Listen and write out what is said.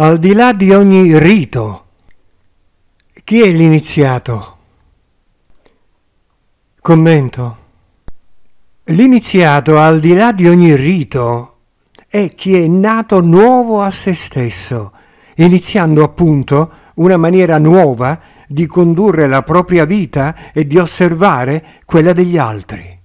al di là di ogni rito. Chi è l'iniziato? Commento. L'iniziato, al di là di ogni rito, è chi è nato nuovo a se stesso, iniziando appunto una maniera nuova di condurre la propria vita e di osservare quella degli altri.